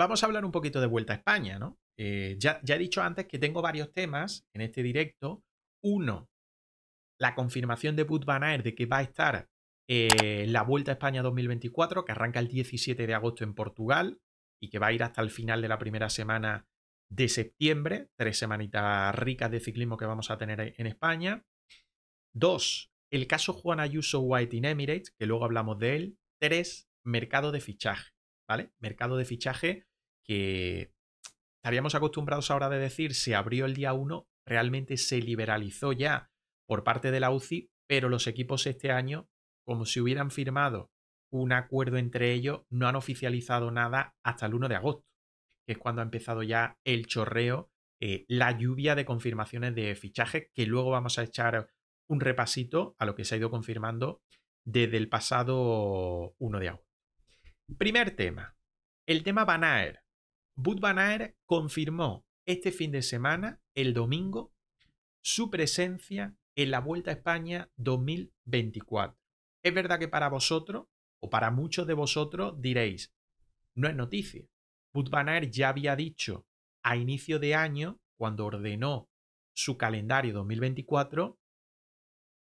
Vamos a hablar un poquito de Vuelta a España, ¿no? Eh, ya, he dicho antes que tengo varios temas en este directo. Uno, la confirmación de Bud Van de que va a estar eh, la Vuelta a España 2024, que arranca el 17 de agosto en Portugal y que va a ir hasta el final de la primera semana de septiembre, tres semanitas ricas de ciclismo que vamos a tener en España. Dos, el caso Juan Ayuso White in Emirates, que luego hablamos de él. Tres, mercado de fichaje. ¿vale? Mercado de fichaje que estaríamos acostumbrados ahora de decir se abrió el día 1, realmente se liberalizó ya por parte de la UCI, pero los equipos este año, como si hubieran firmado un acuerdo entre ellos, no han oficializado nada hasta el 1 de agosto, que es cuando ha empezado ya el chorreo, eh, la lluvia de confirmaciones de fichajes, que luego vamos a echar un repasito a lo que se ha ido confirmando desde el pasado 1 de agosto. Primer tema, el tema BANAER. Bud BANAER confirmó este fin de semana, el domingo, su presencia en la Vuelta a España 2024. Es verdad que para vosotros, o para muchos de vosotros, diréis, no es noticia. Bud BANAER ya había dicho a inicio de año, cuando ordenó su calendario 2024,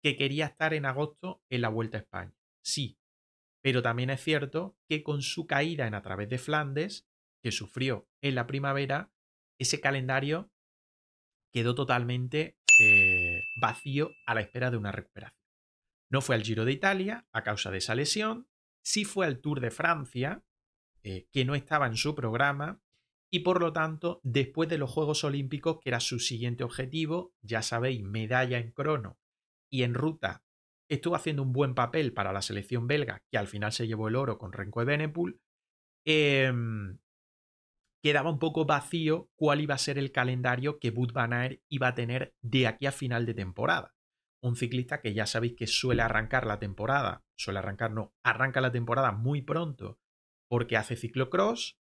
que quería estar en agosto en la Vuelta a España. Sí, pero también es cierto que con su caída en a través de Flandes, que sufrió en la primavera, ese calendario quedó totalmente eh, vacío a la espera de una recuperación. No fue al Giro de Italia a causa de esa lesión, sí fue al Tour de Francia, eh, que no estaba en su programa, y por lo tanto, después de los Juegos Olímpicos, que era su siguiente objetivo, ya sabéis, medalla en crono y en ruta estuvo haciendo un buen papel para la selección belga, que al final se llevó el oro con Renko de Benepool, em, quedaba un poco vacío cuál iba a ser el calendario que Bud Van iba a tener de aquí a final de temporada. Un ciclista que ya sabéis que suele arrancar la temporada, suele arrancar, no, arranca la temporada muy pronto porque hace ciclocross,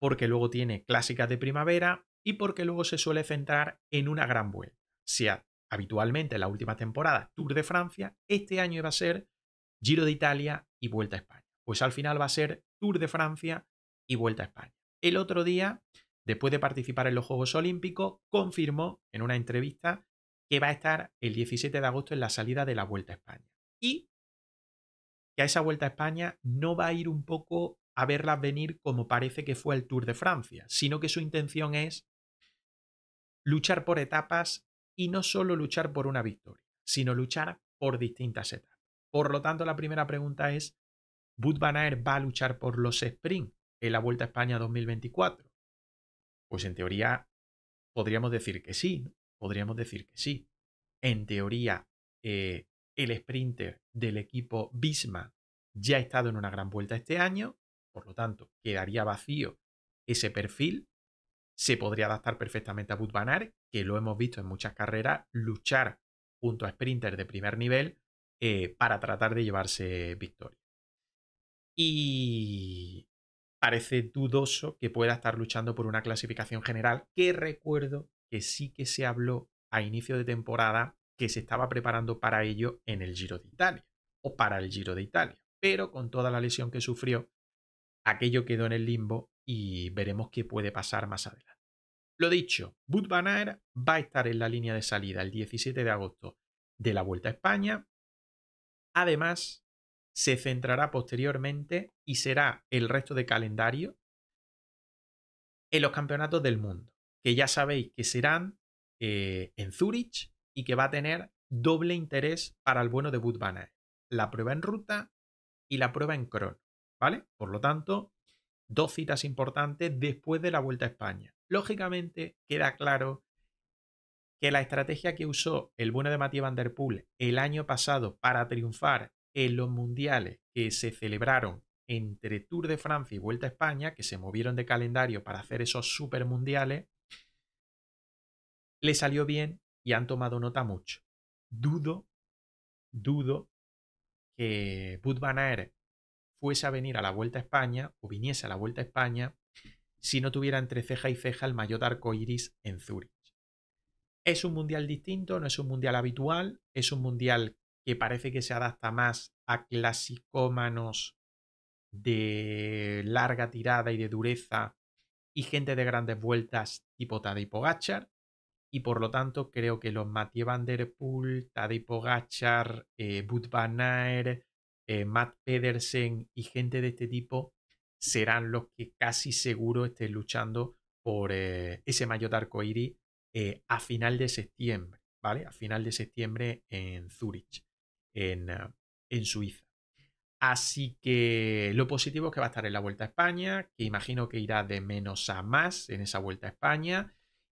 porque luego tiene clásicas de primavera y porque luego se suele centrar en una gran vuelta, sea habitualmente en la última temporada Tour de Francia, este año iba a ser Giro de Italia y Vuelta a España. Pues al final va a ser Tour de Francia y Vuelta a España. El otro día, después de participar en los Juegos Olímpicos, confirmó en una entrevista que va a estar el 17 de agosto en la salida de la Vuelta a España. Y que a esa Vuelta a España no va a ir un poco a verla venir como parece que fue el Tour de Francia, sino que su intención es luchar por etapas y no solo luchar por una victoria, sino luchar por distintas etapas. Por lo tanto, la primera pregunta es, ¿Bud Van va a luchar por los sprints en la Vuelta a España 2024? Pues en teoría podríamos decir que sí, podríamos decir que sí. En teoría, eh, el sprinter del equipo Bisma ya ha estado en una gran vuelta este año, por lo tanto, quedaría vacío ese perfil se podría adaptar perfectamente a Budvanar, que lo hemos visto en muchas carreras, luchar junto a sprinters de primer nivel eh, para tratar de llevarse victoria. Y parece dudoso que pueda estar luchando por una clasificación general, que recuerdo que sí que se habló a inicio de temporada que se estaba preparando para ello en el Giro de Italia, o para el Giro de Italia, pero con toda la lesión que sufrió, aquello quedó en el limbo y veremos qué puede pasar más adelante. Lo dicho, Bud Van va a estar en la línea de salida el 17 de agosto de la Vuelta a España. Además, se centrará posteriormente y será el resto de calendario en los campeonatos del mundo, que ya sabéis que serán eh, en Zurich y que va a tener doble interés para el bueno de Bud Van la prueba en ruta y la prueba en crono, ¿vale? Por lo tanto, dos citas importantes después de la Vuelta a España. Lógicamente, queda claro que la estrategia que usó el bueno de Matías Van Der Poel el año pasado para triunfar en los mundiales que se celebraron entre Tour de Francia y Vuelta a España, que se movieron de calendario para hacer esos super mundiales, le salió bien y han tomado nota mucho. Dudo, dudo que Bud Van fuese a venir a la Vuelta a España o viniese a la Vuelta a España si no tuviera entre ceja y ceja el mayor arco iris en Zurich. Es un mundial distinto, no es un mundial habitual, es un mundial que parece que se adapta más a clasicómanos de larga tirada y de dureza y gente de grandes vueltas tipo Tadej Pogachar y por lo tanto creo que los Mathieu Van Der Poel, Tadej Pogachar, eh, Van Aert, eh, Matt Pedersen y gente de este tipo serán los que casi seguro estén luchando por eh, ese maillot arcoíris eh, a final de septiembre, ¿vale? A final de septiembre en Zurich, en, Suiza. Así que lo positivo es que va a estar en la Vuelta a España, que imagino que irá de menos a más en esa Vuelta a España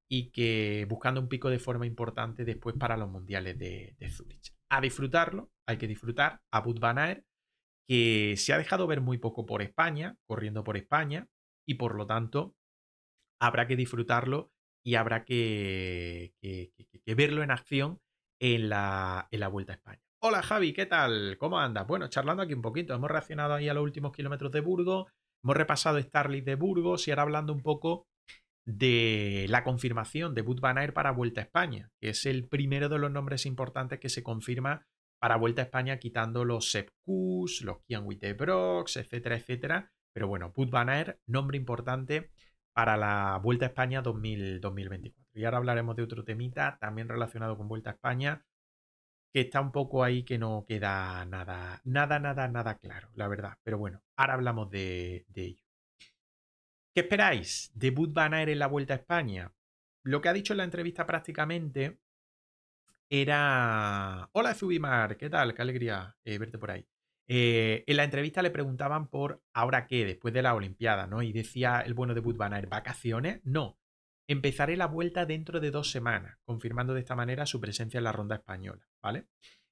y que buscando un pico de forma importante después para los mundiales de, de Zurich. A disfrutarlo, hay que disfrutar, a Bud Van que se ha dejado ver muy poco por España, corriendo por España, y por lo tanto habrá que disfrutarlo y habrá que, verlo en acción en la, Vuelta a España. Hola Javi, ¿qué tal? ¿Cómo andas? Bueno, charlando aquí un poquito, hemos reaccionado ahí a los últimos kilómetros de Burgos, hemos repasado Starly de Burgos y ahora hablando un poco de la confirmación de Bud Van para Vuelta a España, que es el primero de los nombres importantes que se confirma para Vuelta a España quitando los Sepkus, los Kianwite Brox, etcétera, etcétera. Pero bueno, Put Van nombre importante para la Vuelta a España 2024. Y ahora hablaremos de otro temita también relacionado con Vuelta a España, que está un poco ahí que no queda nada, nada, nada, nada claro, la verdad. Pero bueno, ahora hablamos de, ello. ¿Qué esperáis de Bud Van en la Vuelta a España? Lo que ha dicho en la entrevista prácticamente era... Hola Zubimar! ¿qué tal? Qué alegría eh, verte por ahí. Eh, en la entrevista le preguntaban por ahora qué, después de la Olimpiada, ¿no? Y decía el bueno de banner ¿vacaciones? No. Empezaré la vuelta dentro de dos semanas, confirmando de esta manera su presencia en la ronda española, ¿vale?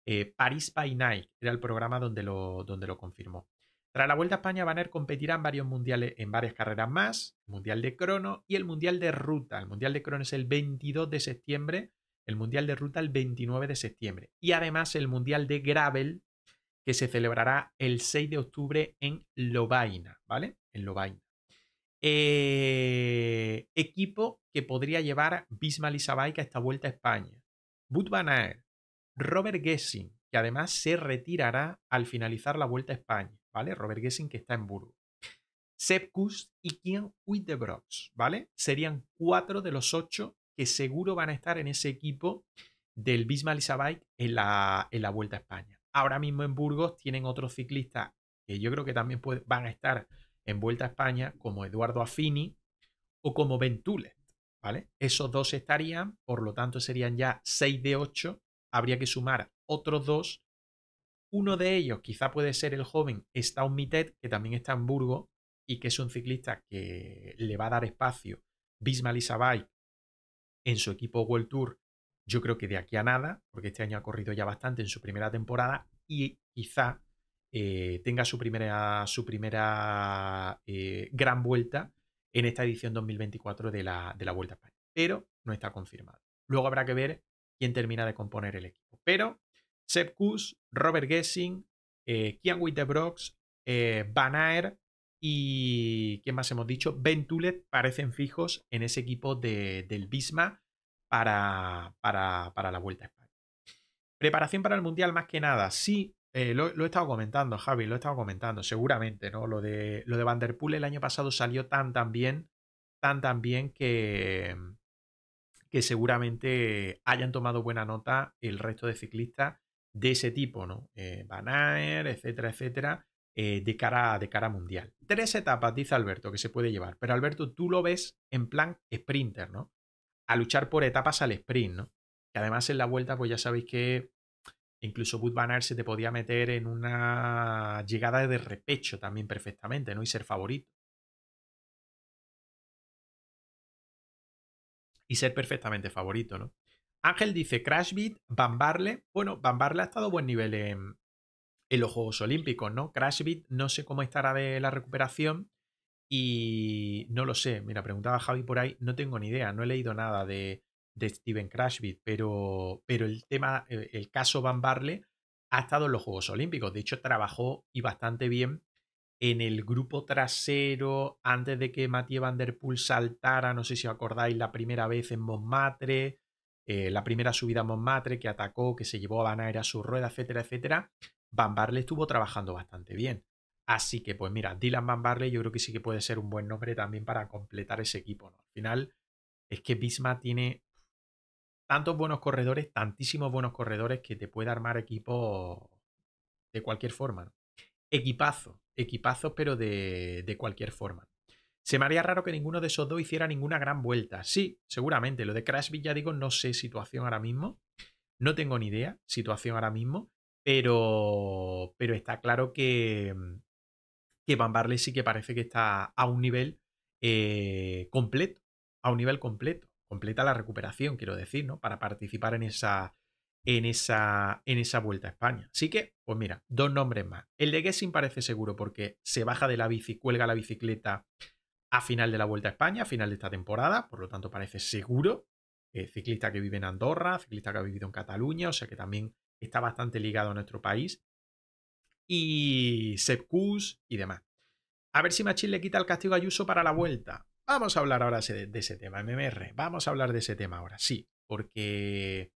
Eh, Paris by Night era el programa donde lo, donde lo confirmó. Tras la Vuelta a España, Banner competirá en varios mundiales, en varias carreras más, Mundial de Crono y el Mundial de Ruta. El Mundial de Crono es el 22 de septiembre el Mundial de Ruta el 29 de septiembre y además el Mundial de Gravel que se celebrará el 6 de octubre en Lobaina. ¿vale? En Lobaina. Eh, equipo que podría llevar Bismarck y a esta vuelta a España. Bud Banaer. Robert Gessing, que además se retirará al finalizar la vuelta a España, ¿vale? Robert Gessing que está en Burgos. Sepkus y Kian Brocks, ¿vale? Serían cuatro de los ocho que seguro van a estar en ese equipo del Bismarck y en la, en la Vuelta a España. Ahora mismo en Burgos tienen otros ciclistas que yo creo que también van a estar en Vuelta a España, como Eduardo Affini o como Ventulet, ¿vale? Esos dos estarían, por lo tanto serían ya 6 de 8, habría que sumar otros dos. Uno de ellos quizá puede ser el joven Staun que también está en Burgos y que es un ciclista que le va a dar espacio Bismarck Bike en su equipo World Tour, yo creo que de aquí a nada, porque este año ha corrido ya bastante en su primera temporada y quizá eh, tenga su primera, su primera eh, gran vuelta en esta edición 2024 de la, Vuelta a España. Pero no está confirmado. Luego habrá que ver quién termina de componer el equipo. Pero Sepp Kuss, Robert Gessing, eh, Kian Wittebrox, Van Aert y, ¿qué más hemos dicho? Ben Tulet parecen fijos en ese equipo del Bisma para, para, para la Vuelta a España. Preparación para el Mundial más que nada. Sí, eh, lo, he estado comentando, Javi, lo he estado comentando, seguramente, ¿no? Lo de, lo de Van Der Poel el año pasado salió tan tan bien, tan tan bien que, que seguramente hayan tomado buena nota el resto de ciclistas de ese tipo, ¿no? Eh, Van etcétera, etcétera, eh, de, cara, de cara mundial. Tres etapas, dice Alberto, que se puede llevar, pero Alberto, tú lo ves en plan sprinter, ¿no? a luchar por etapas al sprint, ¿no? Que además en la vuelta, pues ya sabéis que incluso Bud Van se te podía meter en una llegada de repecho también perfectamente, ¿no? Y ser favorito. Y ser perfectamente favorito, ¿no? Ángel dice Crash Van Bambarle. Bueno, Bambarle ha estado buen nivel en, en los Juegos Olímpicos, ¿no? Beat, no sé cómo estará de la recuperación, y no lo sé, mira, preguntaba Javi por ahí, no tengo ni idea, no he leído nada de, Steven Crashbit, pero, pero el tema, eh, el, caso Van Barle ha estado en los Juegos Olímpicos, de hecho trabajó y bastante bien en el grupo trasero antes de que Mathieu Van Der Poel saltara, no sé si os acordáis, la primera vez en Montmartre, eh, la primera subida a Montmartre que atacó, que se llevó a Van a su rueda, etcétera, etcétera. Van Barle estuvo trabajando bastante bien. Así que, pues mira, Dylan Van Barley yo creo que sí que puede ser un buen nombre también para completar ese equipo. Al final, es que Bisma tiene tantos buenos corredores, tantísimos buenos corredores que te puede armar equipo de cualquier forma. equipazo Equipazo, pero de, cualquier forma. Se me haría raro que ninguno de esos dos hiciera ninguna gran vuelta. Sí, seguramente. Lo de Crash ya digo, no sé situación ahora mismo. No tengo ni idea, situación ahora mismo. Pero, pero está claro que, que Van Barley sí que parece que está a un nivel eh, completo, a un nivel completo, completa la recuperación, quiero decir, ¿no? Para participar en esa, en esa, en esa vuelta a España. Así que, pues mira, dos nombres más. El de Gessing parece seguro porque se baja de la bici, cuelga la bicicleta a final de la vuelta a España, a final de esta temporada, por lo tanto parece seguro. Eh, ciclista que vive en Andorra, ciclista que ha vivido en Cataluña, o sea que también está bastante ligado a nuestro país y secus y demás. A ver si Machín le quita el castigo a Ayuso para la vuelta. Vamos a hablar ahora de, ese tema, MMR. Vamos a hablar de ese tema ahora, sí, porque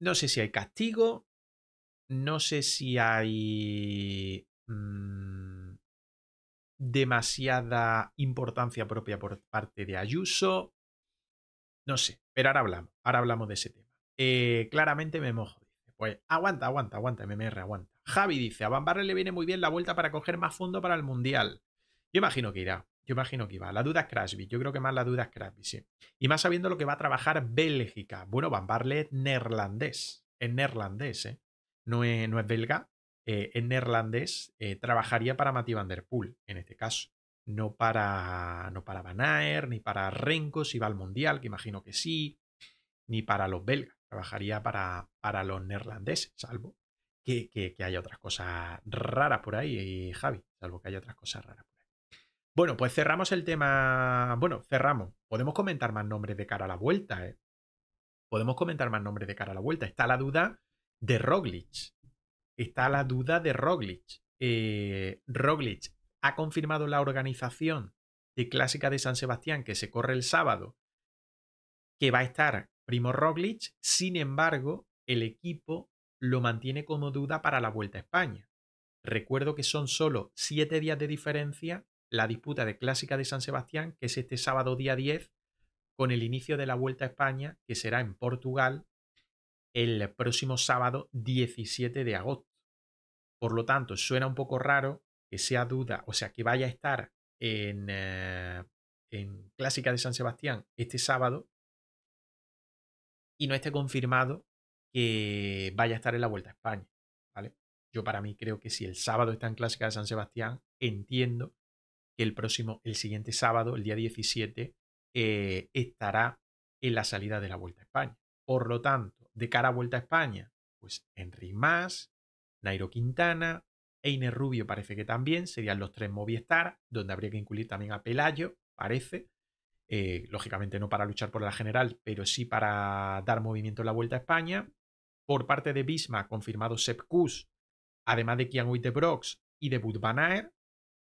no sé si hay castigo, no sé si hay mm, demasiada importancia propia por parte de Ayuso. No sé, pero ahora hablamos, ahora hablamos de ese tema. Eh, claramente me mojo, Pues aguanta, aguanta, aguanta, MMR, aguanta. Javi dice, a Van le viene muy bien la vuelta para coger más fondo para el Mundial. Yo imagino que irá. Yo imagino que va. La duda es Crashby. Yo creo que más la duda es Crashby, sí. Y más sabiendo lo que va a trabajar Bélgica. Bueno, Van es neerlandés. Es neerlandés, ¿eh? No es, belga. Eh, es neerlandés. Eh, trabajaría para Mati Van Der Poel, en este caso. No para, no para Van ni para Renko, si va al Mundial, que imagino que sí. Ni para los belgas. Trabajaría para, para los neerlandeses, salvo que, hay otras cosas raras por ahí, y Javi, salvo que hay otras cosas raras por ahí. Bueno, pues cerramos el tema. Bueno, cerramos. Podemos comentar más nombres de cara a la vuelta, ¿eh? Podemos comentar más nombres de cara a la vuelta. Está la duda de Roglic. Está la duda de Roglic. Eh, Roglic ha confirmado la organización de Clásica de San Sebastián que se corre el sábado, que va a estar Primo Roglic. Sin embargo, el equipo lo mantiene como duda para la Vuelta a España. Recuerdo que son solo siete días de diferencia la disputa de Clásica de San Sebastián, que es este sábado día 10, con el inicio de la Vuelta a España, que será en Portugal el próximo sábado 17 de agosto. Por lo tanto, suena un poco raro que sea duda, o sea, que vaya a estar en, eh, en Clásica de San Sebastián este sábado y no esté confirmado que vaya a estar en la Vuelta a España, ¿vale? Yo para mí creo que si el sábado está en Clásica de San Sebastián, entiendo que el próximo, el siguiente sábado, el día 17, eh, estará en la salida de la Vuelta a España. Por lo tanto, de cara a Vuelta a España, pues Henry Más, Nairo Quintana, Einer Rubio parece que también serían los tres Movistar, donde habría que incluir también a Pelayo, parece. Eh, lógicamente no para luchar por la general, pero sí para dar movimiento en la Vuelta a España por parte de Bisma confirmado Sepp además de Kian de Brox y de Bud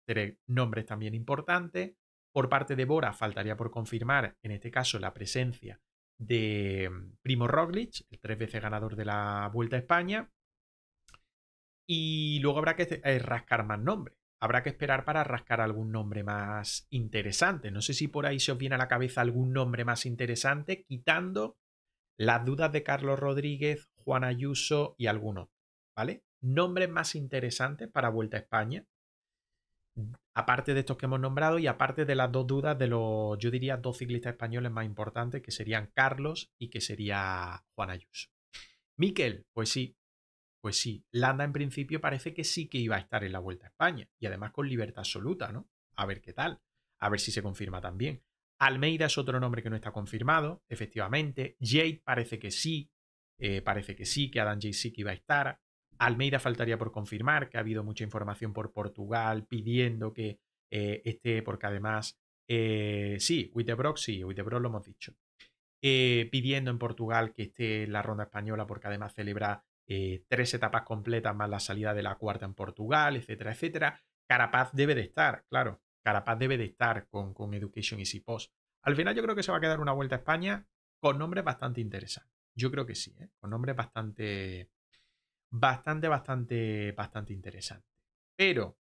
tres nombres también importantes. Por parte de Bora faltaría por confirmar, en este caso, la presencia de mm, Primo Roglic, el tres veces ganador de la Vuelta a España. Y luego habrá que eh, rascar más nombres. Habrá que esperar para rascar algún nombre más interesante. No sé si por ahí se os viene a la cabeza algún nombre más interesante, quitando las dudas de Carlos Rodríguez, Juan Ayuso y algunos, ¿vale? Nombres más interesantes para Vuelta a España, aparte de estos que hemos nombrado y aparte de las dos dudas de los, yo diría, dos ciclistas españoles más importantes, que serían Carlos y que sería Juan Ayuso. Miquel, pues sí, pues sí, Landa en principio parece que sí que iba a estar en la Vuelta a España y además con libertad absoluta, ¿no? A ver qué tal, a ver si se confirma también. Almeida es otro nombre que no está confirmado, efectivamente. Jade parece que sí, eh, parece que sí, que Adam Jay sí que iba a estar. Almeida faltaría por confirmar, que ha habido mucha información por Portugal pidiendo que eh, esté, porque además, eh, sí, Wittebrock sí, Wittebrock lo hemos dicho. pidiendo en Portugal que esté en la ronda española porque además celebra tres etapas completas más la salida de la cuarta en Portugal, etcétera, etcétera. Carapaz debe de estar, claro. Carapaz debe de estar con, Education y Post. Al final yo creo que se va a quedar una vuelta a España con nombres bastante interesantes. Yo creo que sí, ¿eh? con nombres bastante, bastante, bastante, bastante interesantes. Pero